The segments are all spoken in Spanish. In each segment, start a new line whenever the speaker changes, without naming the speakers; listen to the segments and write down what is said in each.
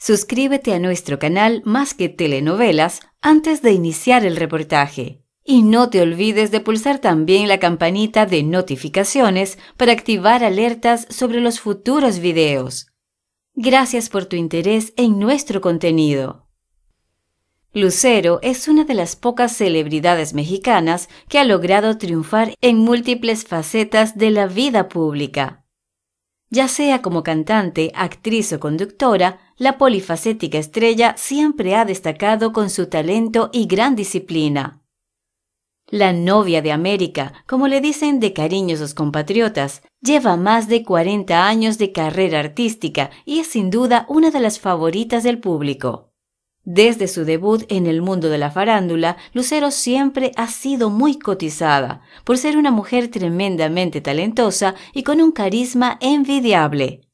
Suscríbete a nuestro canal Más que Telenovelas antes de iniciar el reportaje. Y no te olvides de pulsar también la campanita de notificaciones para activar alertas sobre los futuros videos. Gracias por tu interés en nuestro contenido. Lucero es una de las pocas celebridades mexicanas que ha logrado triunfar en múltiples facetas de la vida pública. Ya sea como cantante, actriz o conductora, la polifacética estrella siempre ha destacado con su talento y gran disciplina. La novia de América, como le dicen de cariñosos compatriotas, lleva más de 40 años de carrera artística y es sin duda una de las favoritas del público. Desde su debut en el mundo de la farándula, Lucero siempre ha sido muy cotizada, por ser una mujer tremendamente talentosa y con un carisma envidiable.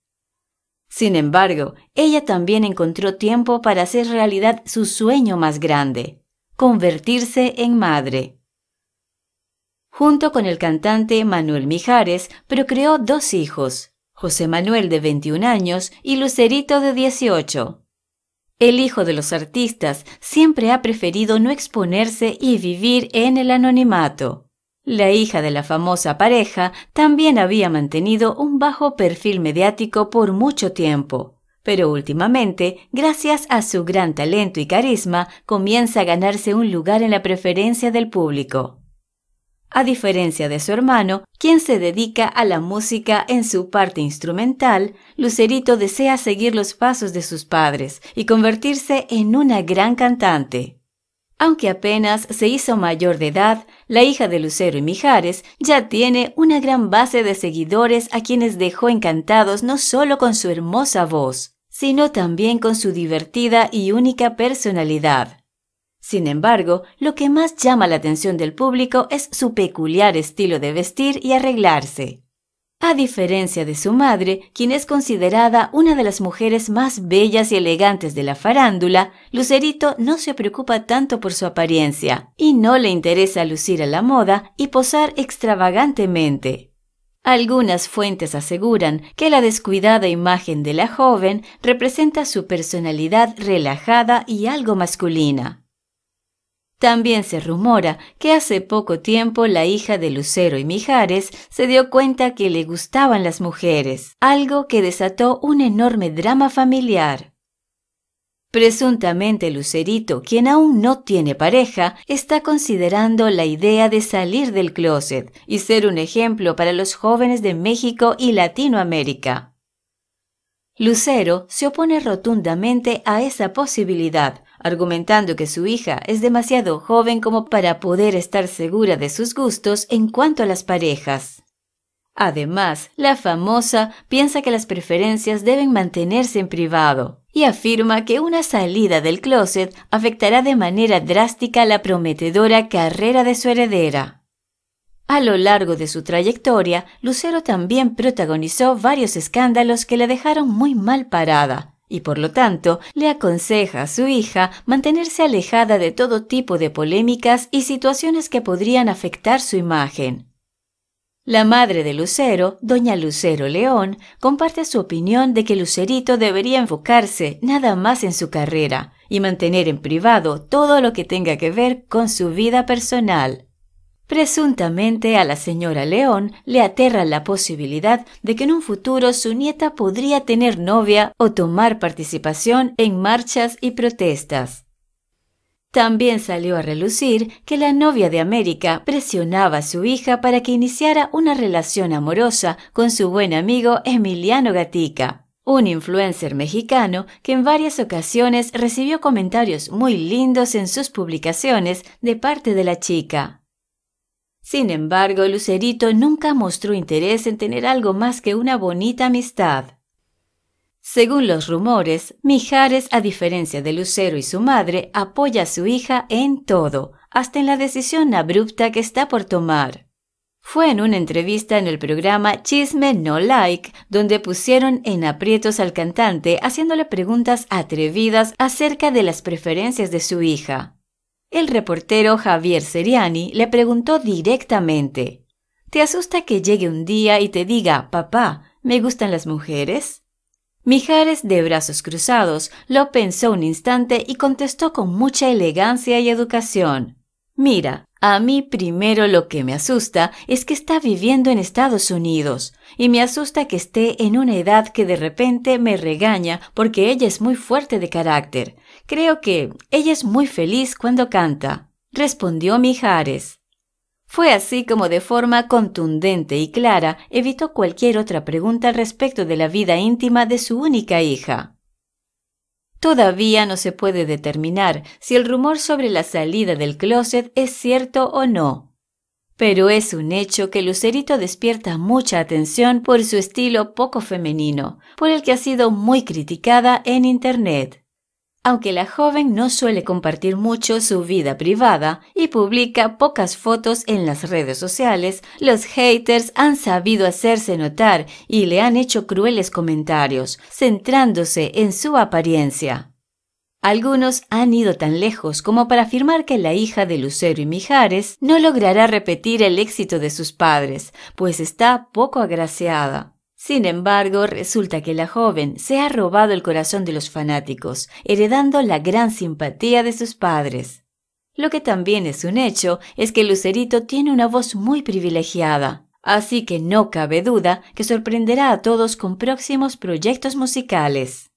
Sin embargo, ella también encontró tiempo para hacer realidad su sueño más grande, convertirse en madre. Junto con el cantante Manuel Mijares, procreó dos hijos, José Manuel de 21 años y Lucerito de 18. El hijo de los artistas siempre ha preferido no exponerse y vivir en el anonimato. La hija de la famosa pareja también había mantenido un bajo perfil mediático por mucho tiempo, pero últimamente, gracias a su gran talento y carisma, comienza a ganarse un lugar en la preferencia del público. A diferencia de su hermano, quien se dedica a la música en su parte instrumental, Lucerito desea seguir los pasos de sus padres y convertirse en una gran cantante. Aunque apenas se hizo mayor de edad, la hija de Lucero y Mijares ya tiene una gran base de seguidores a quienes dejó encantados no solo con su hermosa voz, sino también con su divertida y única personalidad. Sin embargo, lo que más llama la atención del público es su peculiar estilo de vestir y arreglarse a diferencia de su madre, quien es considerada una de las mujeres más bellas y elegantes de la farándula, Lucerito no se preocupa tanto por su apariencia y no le interesa lucir a la moda y posar extravagantemente. Algunas fuentes aseguran que la descuidada imagen de la joven representa su personalidad relajada y algo masculina. También se rumora que hace poco tiempo la hija de Lucero y Mijares se dio cuenta que le gustaban las mujeres, algo que desató un enorme drama familiar. Presuntamente Lucerito, quien aún no tiene pareja, está considerando la idea de salir del closet y ser un ejemplo para los jóvenes de México y Latinoamérica. Lucero se opone rotundamente a esa posibilidad, argumentando que su hija es demasiado joven como para poder estar segura de sus gustos en cuanto a las parejas. Además, la famosa piensa que las preferencias deben mantenerse en privado y afirma que una salida del closet afectará de manera drástica la prometedora carrera de su heredera. A lo largo de su trayectoria, Lucero también protagonizó varios escándalos que la dejaron muy mal parada, y por lo tanto le aconseja a su hija mantenerse alejada de todo tipo de polémicas y situaciones que podrían afectar su imagen. La madre de Lucero, doña Lucero León, comparte su opinión de que Lucerito debería enfocarse nada más en su carrera y mantener en privado todo lo que tenga que ver con su vida personal. Presuntamente a la señora León le aterra la posibilidad de que en un futuro su nieta podría tener novia o tomar participación en marchas y protestas. También salió a relucir que la novia de América presionaba a su hija para que iniciara una relación amorosa con su buen amigo Emiliano Gatica, un influencer mexicano que en varias ocasiones recibió comentarios muy lindos en sus publicaciones de parte de la chica. Sin embargo, Lucerito nunca mostró interés en tener algo más que una bonita amistad. Según los rumores, Mijares, a diferencia de Lucero y su madre, apoya a su hija en todo, hasta en la decisión abrupta que está por tomar. Fue en una entrevista en el programa Chisme No Like, donde pusieron en aprietos al cantante haciéndole preguntas atrevidas acerca de las preferencias de su hija. El reportero Javier Seriani le preguntó directamente, ¿Te asusta que llegue un día y te diga, papá, me gustan las mujeres? Mijares, de brazos cruzados, lo pensó un instante y contestó con mucha elegancia y educación. Mira, a mí primero lo que me asusta es que está viviendo en Estados Unidos y me asusta que esté en una edad que de repente me regaña porque ella es muy fuerte de carácter. Creo que ella es muy feliz cuando canta, respondió Mijares. Fue así como de forma contundente y clara evitó cualquier otra pregunta respecto de la vida íntima de su única hija. Todavía no se puede determinar si el rumor sobre la salida del closet es cierto o no. Pero es un hecho que Lucerito despierta mucha atención por su estilo poco femenino, por el que ha sido muy criticada en Internet aunque la joven no suele compartir mucho su vida privada y publica pocas fotos en las redes sociales, los haters han sabido hacerse notar y le han hecho crueles comentarios, centrándose en su apariencia. Algunos han ido tan lejos como para afirmar que la hija de Lucero y Mijares no logrará repetir el éxito de sus padres, pues está poco agraciada. Sin embargo, resulta que la joven se ha robado el corazón de los fanáticos, heredando la gran simpatía de sus padres. Lo que también es un hecho es que Lucerito tiene una voz muy privilegiada, así que no cabe duda que sorprenderá a todos con próximos proyectos musicales.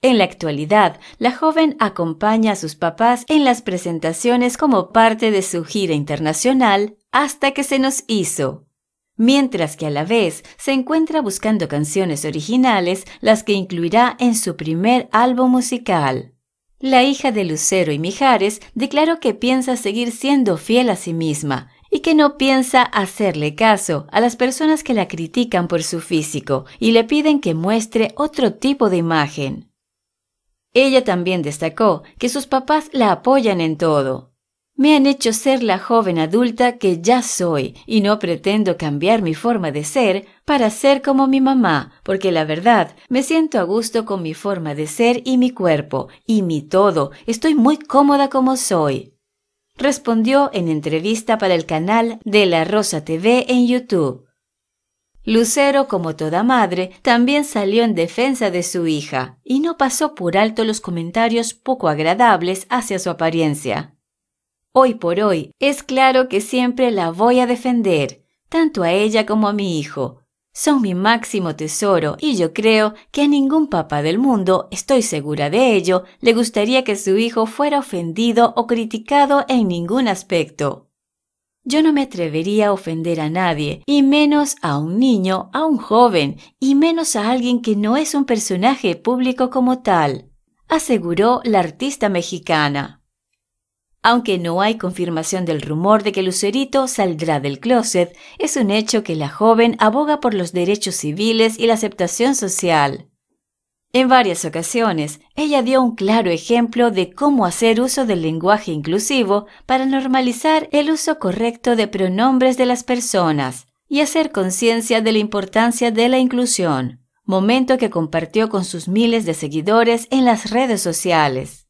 En la actualidad, la joven acompaña a sus papás en las presentaciones como parte de su gira internacional Hasta que se nos hizo, mientras que a la vez se encuentra buscando canciones originales las que incluirá en su primer álbum musical. La hija de Lucero y Mijares declaró que piensa seguir siendo fiel a sí misma y que no piensa hacerle caso a las personas que la critican por su físico y le piden que muestre otro tipo de imagen. Ella también destacó que sus papás la apoyan en todo, me han hecho ser la joven adulta que ya soy y no pretendo cambiar mi forma de ser para ser como mi mamá, porque la verdad me siento a gusto con mi forma de ser y mi cuerpo y mi todo, estoy muy cómoda como soy. Respondió en entrevista para el canal de La Rosa TV en YouTube. Lucero, como toda madre, también salió en defensa de su hija y no pasó por alto los comentarios poco agradables hacia su apariencia. Hoy por hoy, es claro que siempre la voy a defender, tanto a ella como a mi hijo. Son mi máximo tesoro y yo creo que a ningún papá del mundo, estoy segura de ello, le gustaría que su hijo fuera ofendido o criticado en ningún aspecto. Yo no me atrevería a ofender a nadie, y menos a un niño, a un joven, y menos a alguien que no es un personaje público como tal, aseguró la artista mexicana. Aunque no hay confirmación del rumor de que Lucerito saldrá del closet, es un hecho que la joven aboga por los derechos civiles y la aceptación social. En varias ocasiones, ella dio un claro ejemplo de cómo hacer uso del lenguaje inclusivo para normalizar el uso correcto de pronombres de las personas y hacer conciencia de la importancia de la inclusión, momento que compartió con sus miles de seguidores en las redes sociales.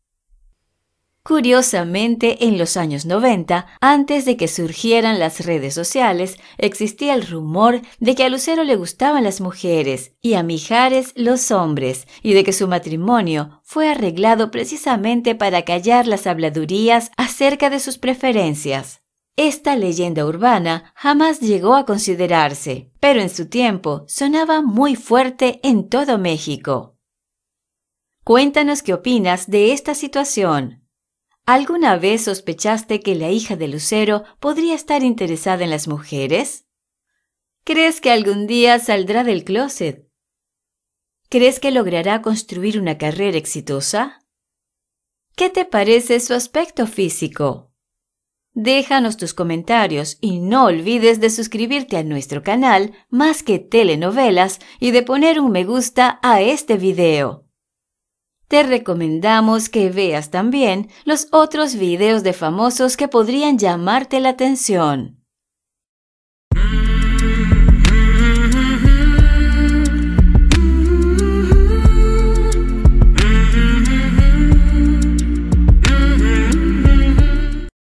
Curiosamente, en los años 90, antes de que surgieran las redes sociales, existía el rumor de que a Lucero le gustaban las mujeres y a Mijares los hombres, y de que su matrimonio fue arreglado precisamente para callar las habladurías acerca de sus preferencias. Esta leyenda urbana jamás llegó a considerarse, pero en su tiempo sonaba muy fuerte en todo México. Cuéntanos qué opinas de esta situación. ¿Alguna vez sospechaste que la hija de Lucero podría estar interesada en las mujeres? ¿Crees que algún día saldrá del closet? ¿Crees que logrará construir una carrera exitosa? ¿Qué te parece su aspecto físico? Déjanos tus comentarios y no olvides de suscribirte a nuestro canal Más que Telenovelas y de poner un me gusta a este video te recomendamos que veas también los otros videos de famosos que podrían llamarte la atención.